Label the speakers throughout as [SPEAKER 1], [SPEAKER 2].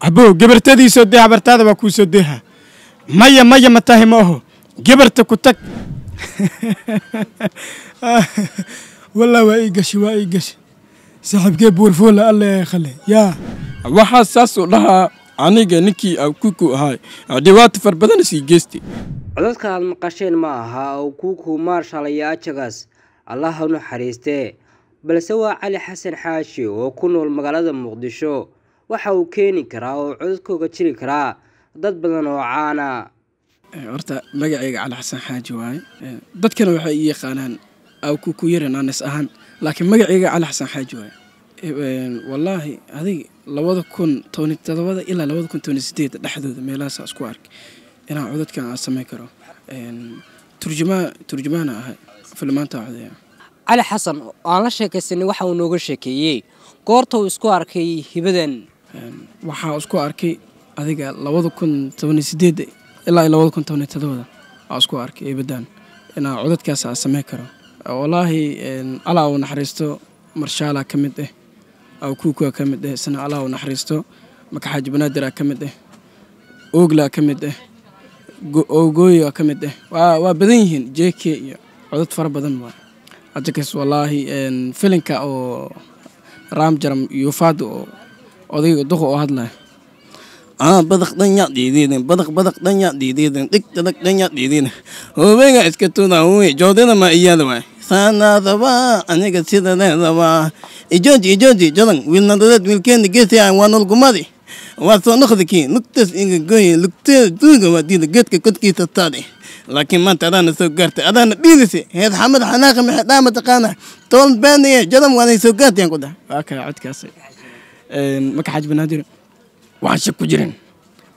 [SPEAKER 1] abo gebartadiisoo deha bartaada waa kuusoo deha maya maya matahi ma aho gebarta ku tag wallah waa ii gashi waa ii gashi saaxiibkee buurfoola alle khale yaa waxaa saasuu dhahaa aniga ninkii abkuku ahay dhibaato far badan sii geystay
[SPEAKER 2] codadka aad maqasheen ma aha oo kuukuu maarshaalaya ajagaas allah ha u naxariistee balse waa cali xasan xaashi oo ku nool magaalada muqdisho waxa uu keeni karaa oo codadkooga jiri karaa dad badan oo caana eh, horta magacayga
[SPEAKER 1] cali xasan xaaji waaye eh, dadkana waxay i yaqaanaan awkuku yaran aanis ahaan laakiin magacayga cali xasan xaaji waaye eh, wallaahi adig labada kun tobani todobada ilaa labada kun tobani sideeda dhexdooda meelahaas isku arkay inaan codadkan aan samayn karo
[SPEAKER 2] turjumaa turjumaana ahay filimaanta codeeya cali xasan aan la sheekaysanay waxa uu nooga sheekeeyey goorta uu isku arkay hibadan waxaa isku
[SPEAKER 1] arkay adiga labada kun tobaniyo sideedda ilaa iyo labada kun tobaniyo todobada aa isku arkay eebadaan inaa codadkaas aa samey karo wallaahi alaa u naxariisto marshaalaa ka mid ah eh, awkuukaa ka mid ah eh, isna alaa u naxariisto makaxaaji banaadir ka mid ah eh, ooglaa ka mid ah oogooya ka mid ah waa badan yihiin jk iyo codad fara badan waa ajakas wallaahi filinka oo raamjaram yufaada oo odayga duqa oo hadlaya ah, badaq dhanyac diidiidin badaq badaq dhanyac diidiidin dhig dadag dhanyac diidiidin hoobeega iska tuuda huuy joodina ma iyada waay saanaadabaa aniga sidadeedabaa ijooji ijooji jodan wiilnadadeed wiilkeena geesiyaa waa nolgumadi waa soo noqdikii nugtaas ingagoy lugteeda duuga waa diida geedka kodkiisa taade laakiin maanta adaana soo gaartay adaana dhiidisay heed xamad xanaaqi mexe dhaama taqaana tool baanaya jodan waanay soo gaartayaan ku waa kaa codkaas marka xaaji banaadir waxaan shak ku jirin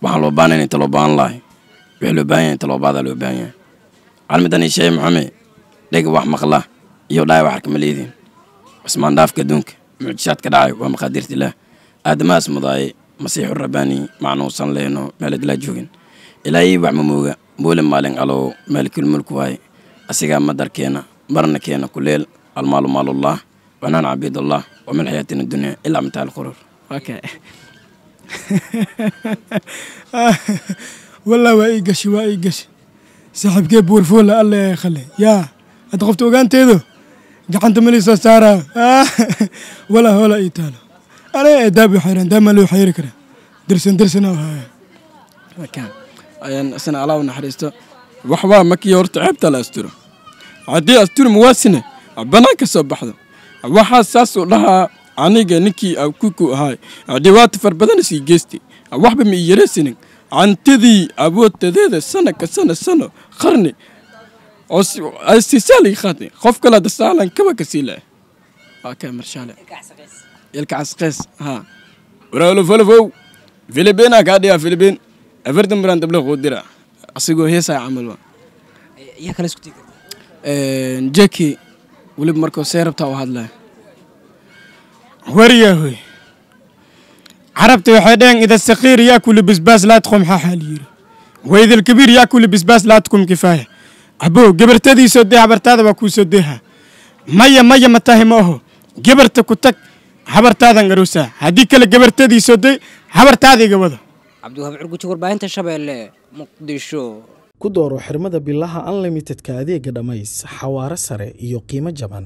[SPEAKER 1] waxaan loo baahnay inay taloo baahan lahay wixii loo baahan yahay taloobadaa loo baahan yahay calmidan sheey maxamed dhega wax maqla iyo dhaaya wax arka maleedin cusmaan dhaafka adduunka mucjishaadka dhacay waa maqaadirta ilaah aadamahaas mudaaye masiixu rabbaani macnuusan leyno meel adlaa joogin ilaahii wax mamooga moole maalin alow maalikul mulku waaye asigaa madarkeena keena kuleel almaalu maalullah wanaan cabiidullah wamin xayaatin addunya ilaa mataal qurur Okay. والله waa ii gashi waa ii gashi saaxiibkee buurfoola alla ee khale yaa had qofta ogaanteedo gacanta mali soo saara walaa hoola ii taalo aniga ee daabi xayran daamaa loo xayri karaa darsan darsan oo haaya isna allah u naxariisto waxbaa makiyo horta ceebtaa la asturo haddii asturi mawaasine banaan ka soo baxdo waxaa saas u dhahaa aniga ninkii kuku ahaay dhibaata farbadanasii geyste waxba ma iyareysinin cantidii awoodtadeeda sana sana sano qarni siisaaliga qaadnay qof kale hadda saalan kaba ka sii leh ilkacasqeys haa waraalofalofow filibiina kaa dhiyaa filibiin afartan biraan dabla quudira asigoo heesaa camalba jeki weliba markuu see rabtaa u hadlaya waryahoy carabta waxay dhaheen ida sakiir kuli bisbaas laa tqum xaaxaa layidhi waida alkabiir yaakulu bisbaas laa tqum kifaaya abo gabartadii dee habartaada waa kuu deeha maya maya mataahi ma aho gebarta ku tag habartaadan garoosaa haddii kale gabartadii dee habartaada iga wada
[SPEAKER 2] cabdiwahaab curguji warbaahinta shabeelle muqdisho ku dooro xirmada
[SPEAKER 1] billaha unlimitedka adeega dhammays xawaaro sare iyo qiimo jaban